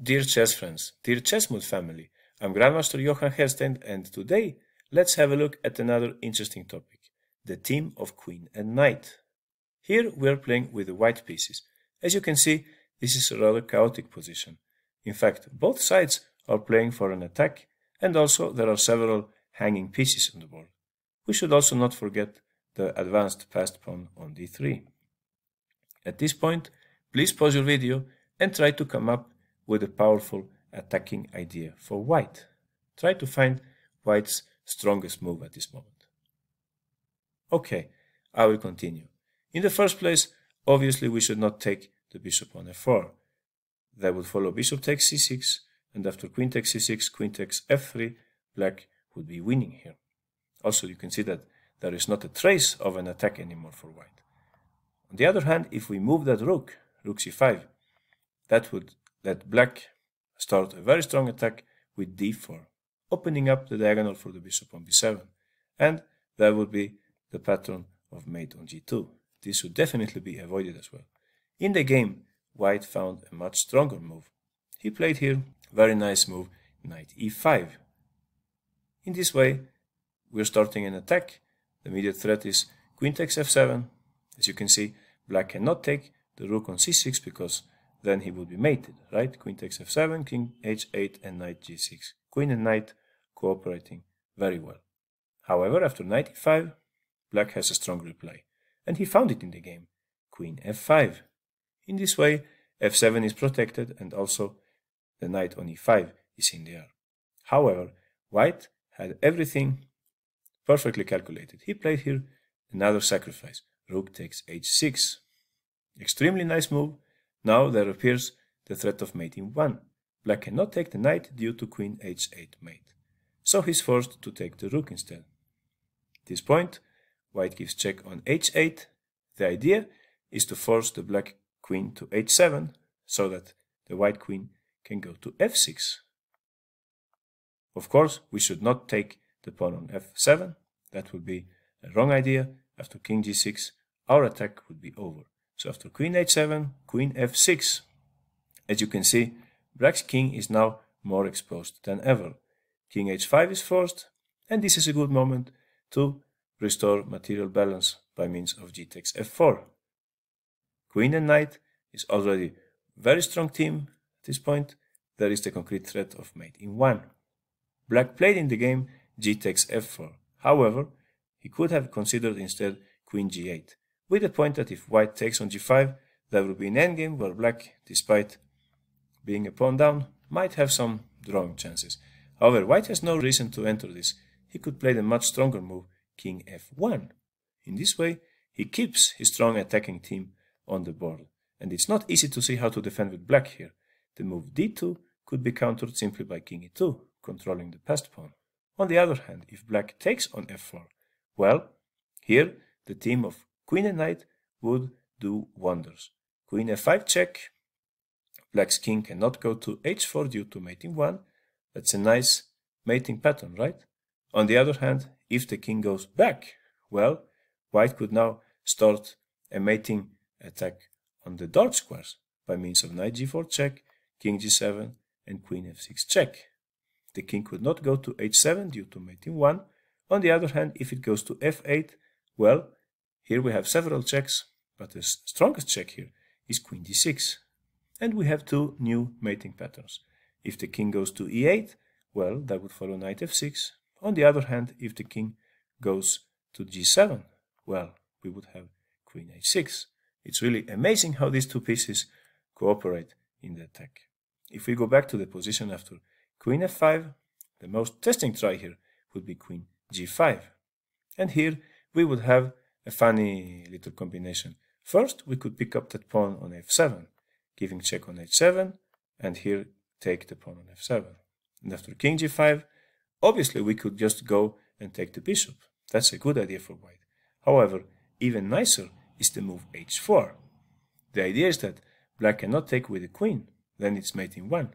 Dear chess friends, dear Chessmood family, I'm Grandmaster Johan Herstein and today let's have a look at another interesting topic, the team of queen and knight. Here we are playing with the white pieces. As you can see, this is a rather chaotic position. In fact, both sides are playing for an attack and also there are several hanging pieces on the board. We should also not forget the advanced passed pawn on d3. At this point, please pause your video and try to come up with a powerful attacking idea for white. Try to find white's strongest move at this moment. Okay, I will continue. In the first place, obviously we should not take the bishop on f4. That would follow bishop takes c6, and after queen takes c6, queen takes f3, black would be winning here. Also, you can see that there is not a trace of an attack anymore for white. On the other hand, if we move that rook, rook c5, that would let black start a very strong attack with d4, opening up the diagonal for the bishop on b7, and that would be the pattern of mate on g2. This would definitely be avoided as well. In the game, white found a much stronger move. He played here, very nice move, knight e5. In this way, we're starting an attack. The immediate threat is queen takes f7. As you can see, black cannot take the rook on c6 because then he would be mated, right? Queen takes f7, king h8, and knight g6. Queen and knight cooperating very well. However, after knight e5, black has a strong reply, and he found it in the game, queen f5. In this way, f7 is protected and also the knight on e5 is in the air. However, white had everything perfectly calculated. He played here another sacrifice, rook takes h6. Extremely nice move, now there appears the threat of mating 1. Black cannot take the knight due to queen h8 mate, so he's forced to take the rook instead. At this point, white gives check on h8. The idea is to force the black queen to h7 so that the white queen can go to f6. Of course, we should not take the pawn on f7. That would be a wrong idea. After king g6, our attack would be over. So after queen h7, queen f6. As you can see, black's king is now more exposed than ever. King h5 is forced, and this is a good moment to restore material balance by means of g takes f4. Queen and knight is already very strong team at this point. There is the concrete threat of mate in one. Black played in the game g takes f4. However, he could have considered instead queen g8 with the point that if white takes on g5, there will be an endgame where black, despite being a pawn down, might have some drawing chances. However, white has no reason to enter this. He could play the much stronger move, king f1. In this way, he keeps his strong attacking team on the board. And it's not easy to see how to defend with black here. The move d2 could be countered simply by king e2, controlling the passed pawn. On the other hand, if black takes on f4, well, here the team of Queen and knight would do wonders. Queen f5 check. Black's king cannot go to h4 due to mating 1. That's a nice mating pattern, right? On the other hand, if the king goes back, well, white could now start a mating attack on the dark squares by means of knight g4 check, king g7, and queen f6 check. The king could not go to h7 due to mating 1. On the other hand, if it goes to f8, well, here we have several checks, but the strongest check here is queen d6. And we have two new mating patterns. If the king goes to e8, well, that would follow knight f6. On the other hand, if the king goes to g7, well, we would have queen h6. It's really amazing how these two pieces cooperate in the attack. If we go back to the position after queen f5, the most testing try here would be queen g5. And here we would have a funny little combination. First, we could pick up that pawn on f7, giving check on h7, and here take the pawn on f7. And after king g5, obviously we could just go and take the bishop. That's a good idea for white. However, even nicer is the move h4. The idea is that black cannot take with the queen, then it's mate in one.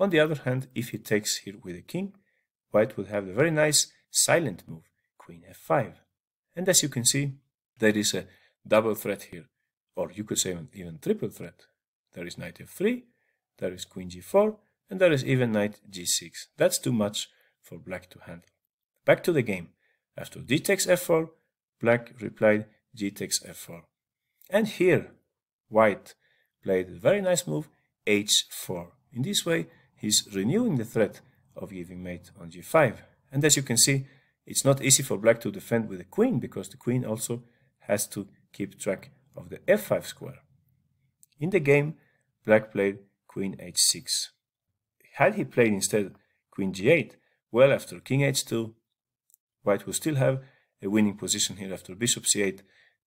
On the other hand, if he takes here with the king, white would have the very nice silent move, queen f5. And as you can see, there is a double threat here, or you could say even triple threat. There is knight f3, there is queen g4, and there is even knight g6. That's too much for black to handle. Back to the game. After d takes f4, black replied g takes f4. And here, white played a very nice move, h4. In this way, he's renewing the threat of giving mate on g5. And as you can see, it's not easy for black to defend with the queen because the queen also has to keep track of the f5 square. In the game, black played queen h6. Had he played instead queen g8, well, after king h2, white would still have a winning position here after bishop c8.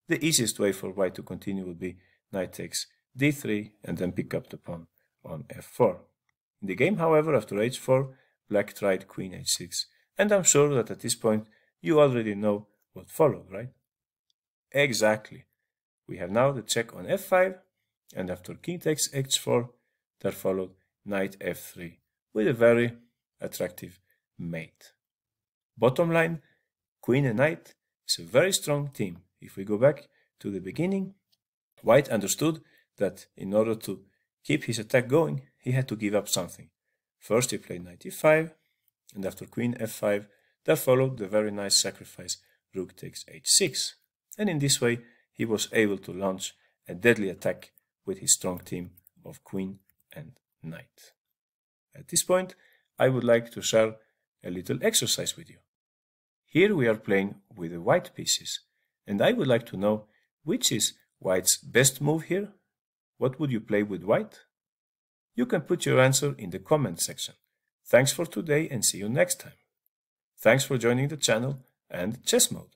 The easiest way for white to continue would be knight takes d3 and then pick up the pawn on f4. In the game, however, after h4, black tried queen h6. And I'm sure that at this point you already know what followed, right? Exactly. We have now the check on f5, and after king takes h4, there followed knight f3 with a very attractive mate. Bottom line, queen and knight is a very strong team. If we go back to the beginning, White understood that in order to keep his attack going, he had to give up something. First he played knight e5, and after queen f5, there followed the very nice sacrifice rook takes h6 and in this way he was able to launch a deadly attack with his strong team of queen and knight. At this point, I would like to share a little exercise with you. Here we are playing with the white pieces, and I would like to know which is white's best move here. What would you play with white? You can put your answer in the comment section. Thanks for today and see you next time. Thanks for joining the channel and Chess Mode.